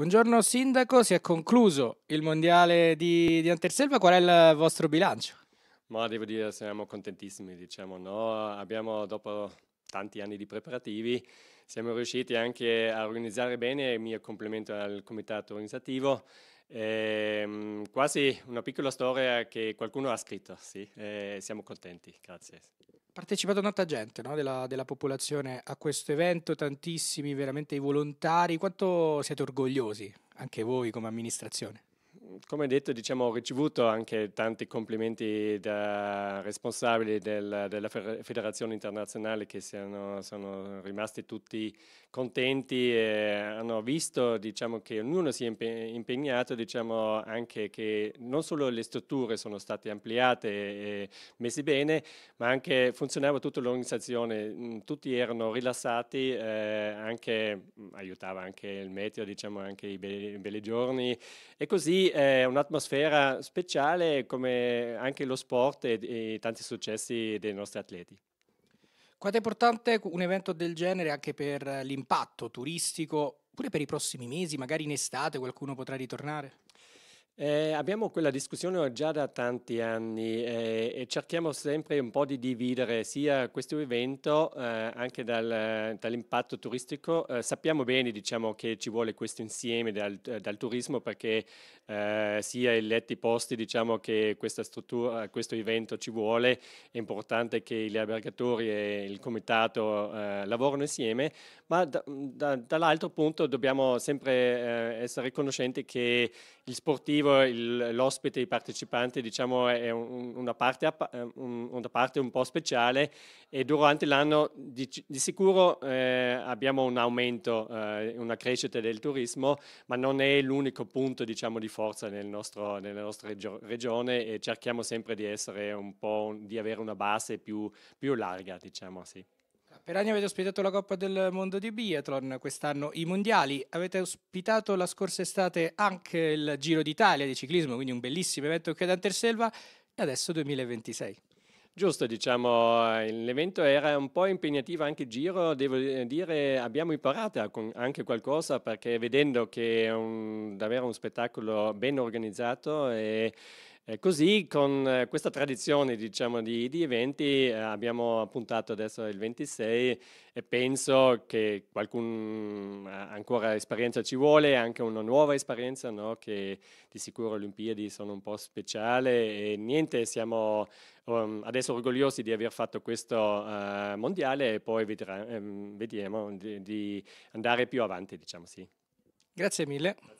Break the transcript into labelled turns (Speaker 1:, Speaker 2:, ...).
Speaker 1: Buongiorno Sindaco, si è concluso il mondiale di, di Anterselva, qual è il vostro bilancio? Ma devo dire siamo
Speaker 2: contentissimi, diciamo, no? abbiamo dopo tanti anni di preparativi siamo riusciti anche a organizzare bene, il mio complimento al comitato organizzativo, ehm, quasi una piccola storia che qualcuno ha scritto, sì, eh, siamo contenti, grazie
Speaker 1: partecipato tanta gente no? della, della, popolazione a questo evento, tantissimi veramente i volontari. Quanto siete orgogliosi anche voi come amministrazione?
Speaker 2: come detto, diciamo, ho ricevuto anche tanti complimenti da responsabili del, della Federazione Internazionale che siano, sono rimasti tutti contenti e hanno visto diciamo, che ognuno si è impegnato, diciamo, anche che non solo le strutture sono state ampliate e messe bene, ma anche funzionava tutta l'organizzazione, mm, tutti erano rilassati, eh, anche, mm, aiutava anche il meteo, diciamo, anche i bei, i bei giorni e così eh, è eh, un'atmosfera speciale come anche lo sport e, e, tanti successi dei nostri atleti.
Speaker 1: Quanto è importante un evento del genere anche per l'impatto turistico, pure per i prossimi mesi, magari in estate qualcuno potrà ritornare?
Speaker 2: Eh, abbiamo quella discussione già da tanti anni eh, e cerchiamo sempre un po' di dividere sia questo evento eh, anche dal, dall'impatto turistico. Eh, sappiamo bene diciamo, che ci vuole questo insieme dal, dal turismo perché eh, sia i letti posti diciamo, che questo evento ci vuole, è importante che gli albergatori e il comitato eh, lavorino insieme, ma da, da, dall'altro punto dobbiamo sempre essere riconoscenti che gli sportivi obiettivo, il, l'ospite, i partecipanti, diciamo, è un, una, parte, eh, una, parte, un, po' speciale e durante l'anno di, di sicuro eh, abbiamo un aumento, eh, una crescita del turismo, ma non è l'unico punto diciamo, di forza nel nostro, nella nostra regio- regione e cerchiamo sempre di essere un po', di avere una base più, più larga, diciamo, sì.
Speaker 1: Per anni avete ospitato la Coppa del Mondo di Biathlon, quest'anno i mondiali. Avete ospitato la scorsa estate anche il Giro d'Italia di ciclismo, quindi un bellissimo evento che ad Anterselva e adesso 2026.
Speaker 2: Giusto, diciamo, eh, l'evento era un po' impegnativo anche il giro, devo eh, dire abbiamo imparato anche qualcosa perché vedendo che è un, davvero un spettacolo ben organizzato e e così con eh, questa tradizione diciamo, di, di, eventi eh, abbiamo puntato adesso il 26 e penso che qualcuno eh, ancora esperienza ci vuole, anche una nuova esperienza no? che di sicuro le Olimpiadi sono un po' speciale e niente, siamo um, adesso orgogliosi di aver fatto questo uh, mondiale e poi vedrà, ehm, vediamo di, di, andare più avanti diciamo sì. Grazie mille.